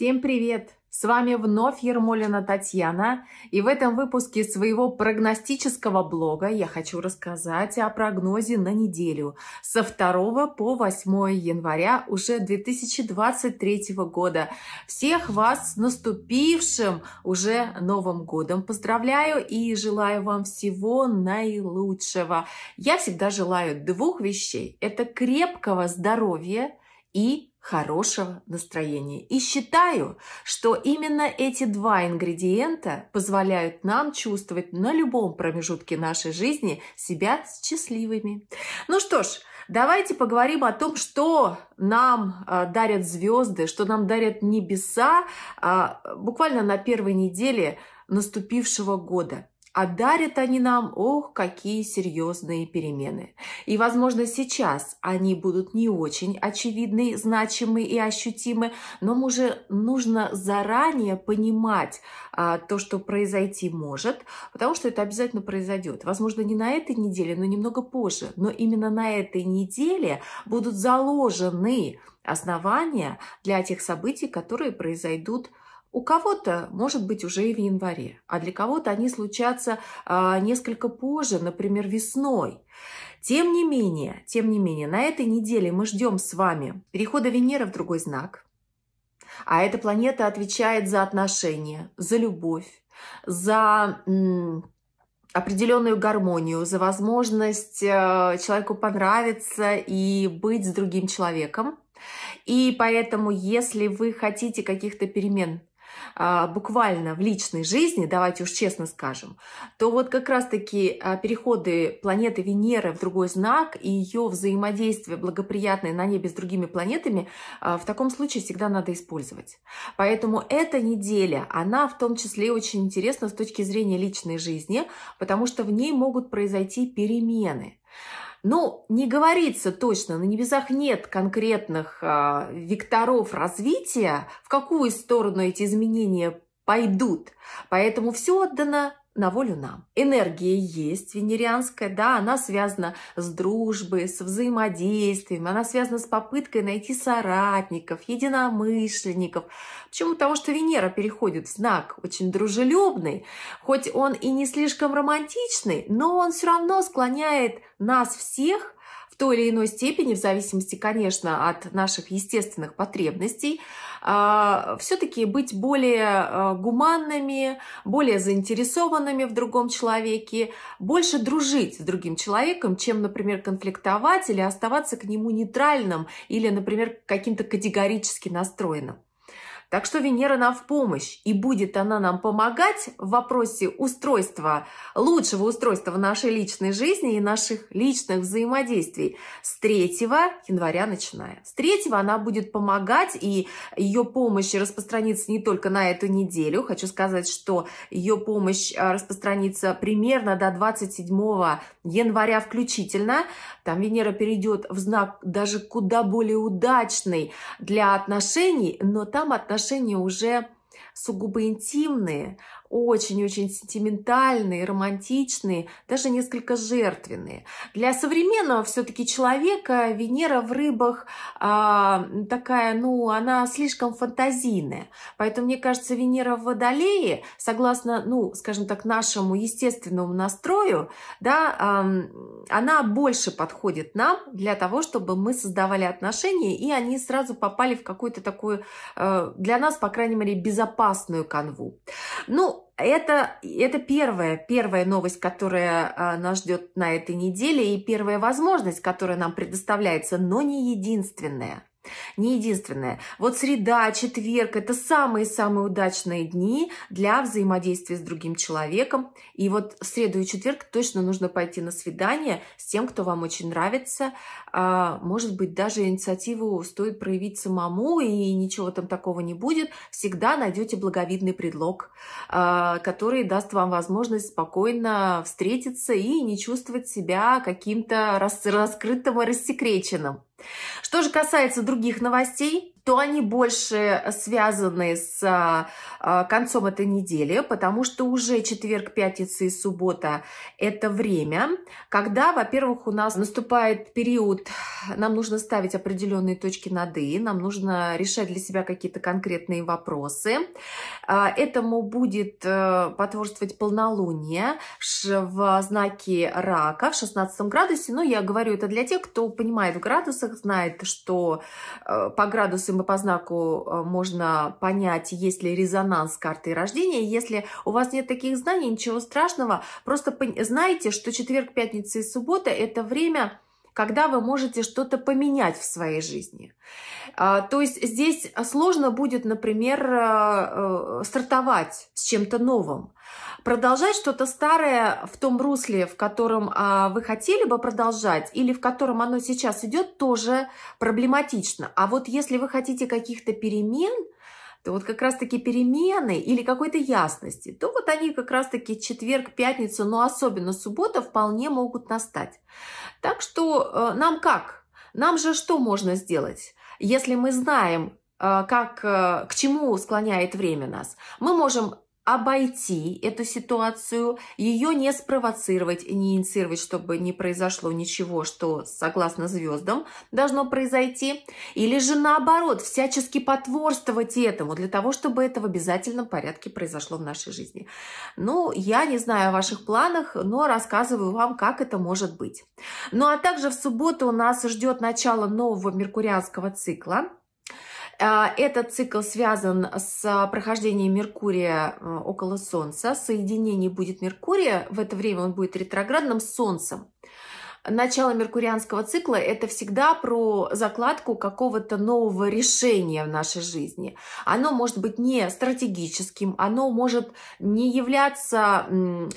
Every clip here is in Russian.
Всем привет! С вами вновь Ермолина Татьяна, и в этом выпуске своего прогностического блога я хочу рассказать о прогнозе на неделю со 2 по 8 января уже 2023 года. Всех вас с наступившим уже Новым годом поздравляю и желаю вам всего наилучшего. Я всегда желаю двух вещей. Это крепкого здоровья и хорошего настроения. И считаю, что именно эти два ингредиента позволяют нам чувствовать на любом промежутке нашей жизни себя счастливыми. Ну что ж, давайте поговорим о том, что нам э, дарят звезды, что нам дарят небеса э, буквально на первой неделе наступившего года. А дарят они нам, ох, какие серьезные перемены. И, возможно, сейчас они будут не очень очевидны, значимы и ощутимы, но уже нужно заранее понимать а, то, что произойти может, потому что это обязательно произойдет. Возможно, не на этой неделе, но немного позже. Но именно на этой неделе будут заложены основания для тех событий, которые произойдут у кого-то, может быть, уже и в январе, а для кого-то они случатся а, несколько позже, например, весной. Тем не менее, тем не менее, на этой неделе мы ждем с вами перехода Венеры в другой знак. А эта планета отвечает за отношения, за любовь, за определенную гармонию, за возможность э, человеку понравиться и быть с другим человеком. И поэтому, если вы хотите каких-то перемен а, буквально в личной жизни, давайте уж честно скажем, то вот как раз-таки а, переходы планеты Венеры в другой знак и ее взаимодействие благоприятное на небе с другими планетами а, в таком случае всегда надо использовать. Поэтому эта неделя, она в том числе очень интересна с точки зрения личной жизни, потому что в ней могут произойти перемены. Ну, не говорится точно, на небесах нет конкретных а, векторов развития, в какую сторону эти изменения пойдут. Поэтому все отдано на волю нам. Энергия есть венерианская, да, она связана с дружбой, с взаимодействием, она связана с попыткой найти соратников, единомышленников. Почему? Потому что Венера переходит в знак очень дружелюбный, хоть он и не слишком романтичный, но он все равно склоняет нас всех в той или иной степени, в зависимости, конечно, от наших естественных потребностей, а, все-таки быть более а, гуманными, более заинтересованными в другом человеке, больше дружить с другим человеком, чем, например, конфликтовать или оставаться к нему нейтральным или, например, каким-то категорически настроенным. Так что Венера нам в помощь, и будет она нам помогать в вопросе устройства, лучшего устройства нашей личной жизни и наших личных взаимодействий. С 3 января начиная. С 3 она будет помогать, и ее помощь распространится не только на эту неделю. Хочу сказать, что ее помощь а, распространится примерно до 27 января включительно. Там Венера перейдет в знак даже куда более удачный для отношений, но там отношения отношения уже сугубо интимные, очень-очень сентиментальные, романтичные, даже несколько жертвенные. Для современного все-таки человека Венера в рыбах а, такая, ну, она слишком фантазийная. Поэтому, мне кажется, Венера в Водолее, согласно, ну, скажем так, нашему естественному настрою, да, а, она больше подходит нам для того, чтобы мы создавали отношения, и они сразу попали в какую-то такую, э, для нас, по крайней мере, безопасную канву. Ну, это, это первая, первая новость, которая а, нас ждет на этой неделе, и первая возможность, которая нам предоставляется, но не единственная не единственное. Вот среда, четверг – это самые-самые удачные дни для взаимодействия с другим человеком. И вот в среду и четверг точно нужно пойти на свидание с тем, кто вам очень нравится. А, может быть, даже инициативу стоит проявить самому, и ничего там такого не будет. Всегда найдете благовидный предлог, а, который даст вам возможность спокойно встретиться и не чувствовать себя каким-то раскрытым и рассекреченным. Что же касается других новостей, то они больше э, связаны с э, э, концом этой недели, потому что уже четверг, пятница и суббота – это время, когда, во-первых, у нас наступает период, нам нужно ставить определенные точки над «и», нам нужно решать для себя какие-то конкретные вопросы. Этому будет потворствовать полнолуние в знаке рака в 16 градусе, но я говорю это для тех, кто понимает в градусах, знает, что по градусу эмоциям по знаку э, можно понять, есть ли резонанс карты рождения. Если у вас нет таких знаний, ничего страшного. Просто знайте, что четверг, пятница и суббота – это время когда вы можете что-то поменять в своей жизни. А, то есть здесь сложно будет, например, э, э, стартовать с чем-то новым. Продолжать что-то старое в том русле, в котором а, вы хотели бы продолжать, или в котором оно сейчас идет, тоже проблематично. А вот если вы хотите каких-то перемен, то вот как раз-таки перемены или какой-то ясности, то вот они как раз-таки четверг, пятница, но особенно суббота вполне могут настать. Так что э, нам как? Нам же что можно сделать? Если мы знаем, э, как, э, к чему склоняет время нас, мы можем обойти эту ситуацию, ее не спровоцировать, не инициировать, чтобы не произошло ничего, что, согласно звездам, должно произойти, или же наоборот, всячески потворствовать этому для того, чтобы это в обязательном порядке произошло в нашей жизни. Ну, я не знаю о ваших планах, но рассказываю вам, как это может быть. Ну, а также в субботу у нас ждет начало нового меркурианского цикла – а, этот цикл связан с прохождением Меркурия э, около Солнца. Соединение будет Меркурия, в это время он будет ретроградным с Солнцем. Начало меркурианского цикла – это всегда про закладку какого-то нового решения в нашей жизни. Оно может быть не стратегическим, оно может не являться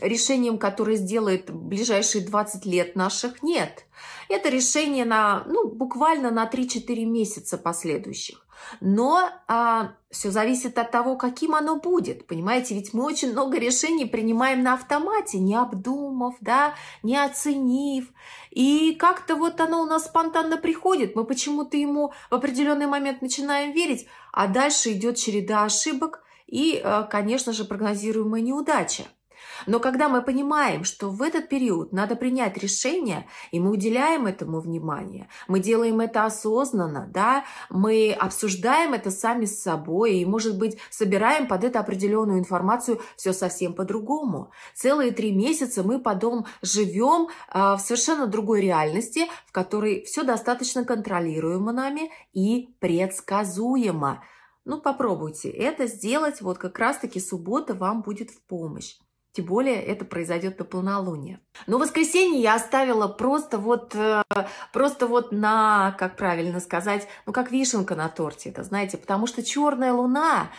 решением, которое сделает ближайшие 20 лет наших, нет – это решение на, ну, буквально на 3-4 месяца последующих. Но а, все зависит от того, каким оно будет. Понимаете, ведь мы очень много решений принимаем на автомате, не обдумав, да, не оценив. И как-то вот оно у нас спонтанно приходит. Мы почему-то ему в определенный момент начинаем верить, а дальше идет череда ошибок и, а, конечно же, прогнозируемая неудача. Но когда мы понимаем, что в этот период надо принять решение, и мы уделяем этому внимание, мы делаем это осознанно, да, мы обсуждаем это сами с собой, и, может быть, собираем под это определенную информацию все совсем по-другому. Целые три месяца мы потом живем а, в совершенно другой реальности, в которой все достаточно контролируемо нами и предсказуемо. Ну, попробуйте это сделать, вот как раз-таки суббота вам будет в помощь. Тем более это произойдет на полнолуние. Но воскресенье я оставила просто вот, э, просто вот на, как правильно сказать, ну как вишенка на торте, это знаете, потому что черная луна,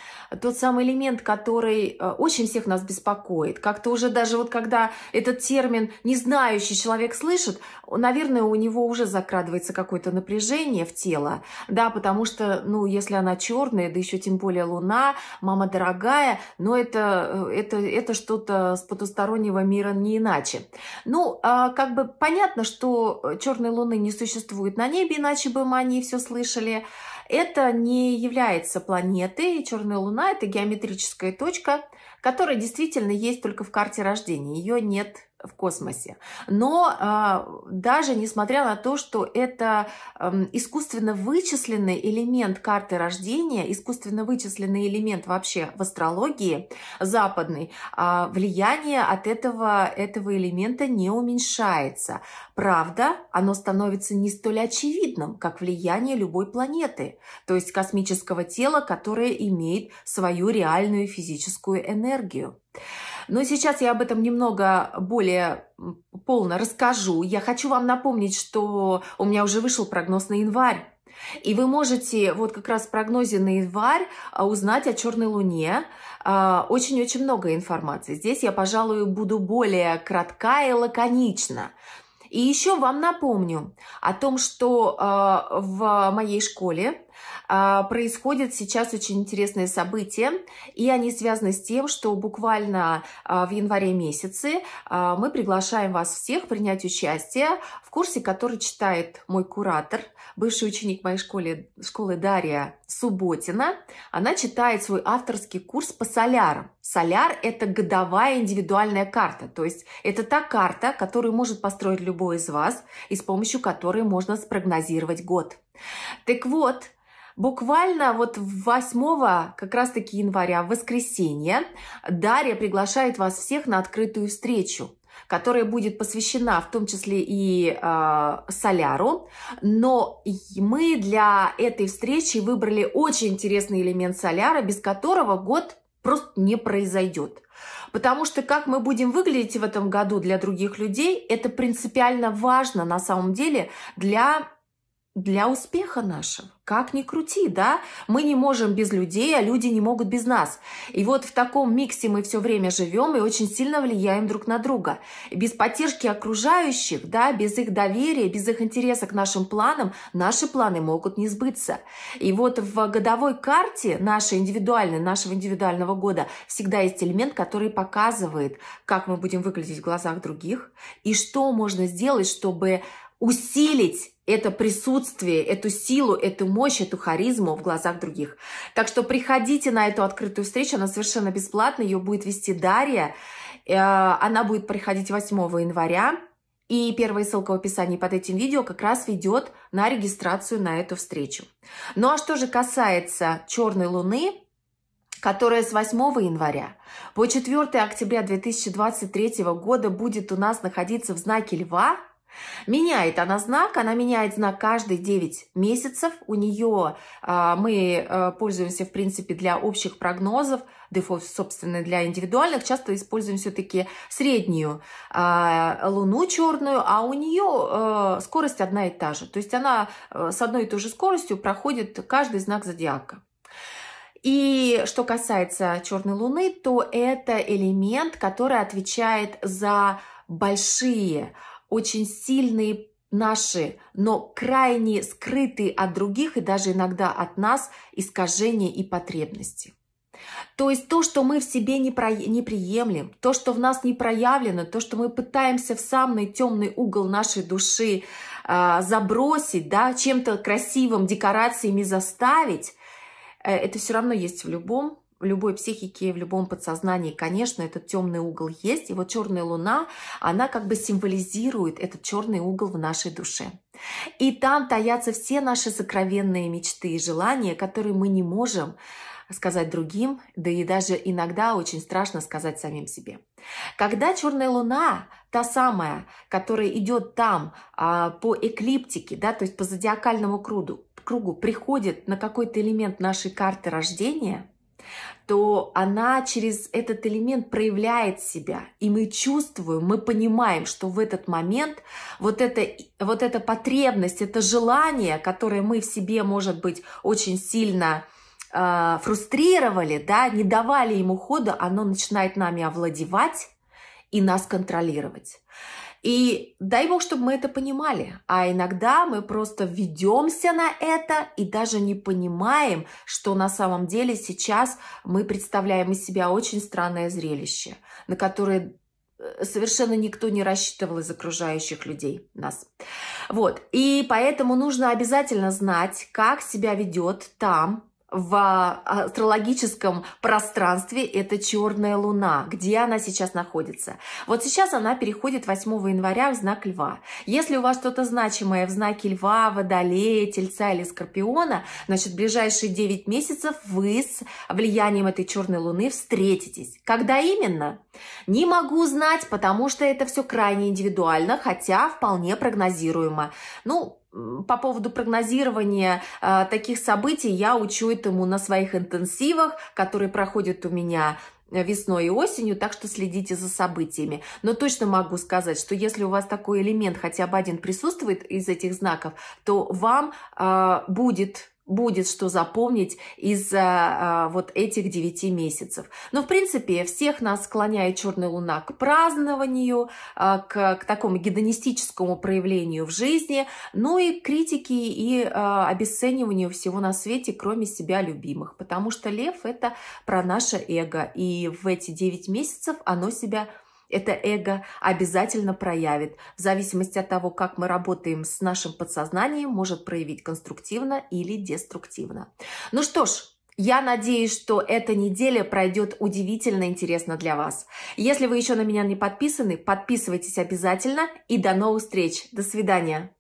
тот самый элемент, который э, очень всех нас беспокоит, как-то уже даже вот когда этот термин незнающий человек слышит, наверное, у него уже закрадывается какое-то напряжение в тело, да, потому что, ну, если она черная, да еще тем более луна, мама дорогая, но это, э, это, это что-то с потустороннего мира не иначе. Ну, а, как бы понятно, что э, черной луны не существует на небе, иначе бы мы о ней все слышали. Это не является планетой. Черная луна – это геометрическая точка, которая действительно есть только в карте рождения. Ее нет в космосе. Но а, даже несмотря на то, что это а, искусственно вычисленный элемент карты рождения, искусственно вычисленный элемент вообще в астрологии западной, а, влияние от этого, этого элемента не уменьшается. Правда, оно становится не столь очевидным, как влияние любой планеты, то есть космического тела, которое имеет свою реальную физическую энергию. Но сейчас я об этом немного более полно расскажу. Я хочу вам напомнить, что у меня уже вышел прогноз на январь. И вы можете вот как раз в прогнозе на январь а, узнать о черной луне а, очень-очень много информации. Здесь я, пожалуй, буду более кратка и лаконична. И еще вам напомню о том, что а, в моей школе а, происходят сейчас очень интересные события, и они связаны с тем, что буквально а, в январе месяце а, мы приглашаем вас всех принять участие в курсе, который читает мой куратор, бывший ученик моей школы, школы Дарья Субботина. Она читает свой авторский курс по солярам. Соляр – это годовая индивидуальная карта, то есть это та карта, которую может построить любой из вас и с помощью которой можно спрогнозировать год. Так вот, Буквально вот 8 как раз-таки января, в воскресенье, Дарья приглашает вас всех на открытую встречу которая будет посвящена в том числе и э, соляру. Но мы для этой встречи выбрали очень интересный элемент соляра, без которого год просто не произойдет. Потому что как мы будем выглядеть в этом году для других людей, это принципиально важно на самом деле для для успеха нашего. Как ни крути, да? Мы не можем без людей, а люди не могут без нас. И вот в таком миксе мы все время живем и очень сильно влияем друг на друга. И без поддержки окружающих, да, без их доверия, без их интереса к нашим планам, наши планы могут не сбыться. И вот в годовой карте нашей индивидуальной, нашего индивидуального года всегда есть элемент, который показывает, как мы будем выглядеть в глазах других и что можно сделать, чтобы усилить это присутствие, эту силу, эту мощь, эту харизму в глазах других. Так что приходите на эту открытую встречу, она совершенно бесплатная, ее будет вести Дарья. Э, она будет проходить 8 января. И первая ссылка в описании под этим видео как раз ведет на регистрацию на эту встречу. Ну а что же касается черной луны, которая с 8 января по 4 октября 2023 года будет у нас находиться в знаке Льва – Меняет она знак, она меняет знак каждые 9 месяцев. У нее а, мы э, пользуемся, в принципе, для общих прогнозов, дефолт, собственно, для индивидуальных. Часто используем все-таки среднюю а, луну черную, а у нее э, скорость одна и та же. То есть она э, с одной и той же скоростью проходит каждый знак зодиака. И что касается черной луны, то это элемент, который отвечает за большие очень сильные наши, но крайне скрытые от других и даже иногда от нас искажения и потребности. То есть то, что мы в себе не, про... не приемлем, то, что в нас не проявлено, то, что мы пытаемся в самый темный угол нашей души э, забросить, да, чем-то красивым декорациями заставить, э, это все равно есть в любом в любой психике, в любом подсознании, конечно, этот темный угол есть. И вот черная луна, она как бы символизирует этот черный угол в нашей душе. И там таятся все наши сокровенные мечты и желания, которые мы не можем сказать другим, да и даже иногда очень страшно сказать самим себе. Когда черная луна, та самая, которая идет там а, по эклиптике, да, то есть по зодиакальному кругу, кругу приходит на какой-то элемент нашей карты рождения – то она через этот элемент проявляет себя. И мы чувствуем, мы понимаем, что в этот момент вот, это, вот эта потребность, это желание, которое мы в себе, может быть, очень сильно э, фрустрировали, да, не давали ему хода, оно начинает нами овладевать, и нас контролировать. И дай бог, чтобы мы это понимали. А иногда мы просто ведемся на это и даже не понимаем, что на самом деле сейчас мы представляем из себя очень странное зрелище, на которое э, совершенно никто не рассчитывал из окружающих людей нас. Вот. И поэтому нужно обязательно знать, как себя ведет там в а, астрологическом пространстве это черная луна. Где она сейчас находится? Вот сейчас она переходит 8 января в знак льва. Если у вас что-то значимое в знаке льва, водолея, тельца или скорпиона, значит, в ближайшие 9 месяцев вы с влиянием этой черной луны встретитесь. Когда именно? Не могу знать, потому что это все крайне индивидуально, хотя вполне прогнозируемо. Ну, по поводу прогнозирования э, таких событий я учу этому на своих интенсивах, которые проходят у меня э, весной и осенью, так что следите за событиями. Но точно могу сказать, что если у вас такой элемент хотя бы один присутствует из этих знаков, то вам э, будет будет что запомнить из а, а, вот этих девяти месяцев. Но, в принципе, всех нас склоняет черная луна к празднованию, а, к, к такому гедонистическому проявлению в жизни, ну и к критике и а, обесцениванию всего на свете, кроме себя любимых, потому что лев – это про наше эго, и в эти девять месяцев оно себя это эго обязательно проявит. В зависимости от того, как мы работаем с нашим подсознанием, может проявить конструктивно или деструктивно. Ну что ж, я надеюсь, что эта неделя пройдет удивительно интересно для вас. Если вы еще на меня не подписаны, подписывайтесь обязательно и до новых встреч. До свидания.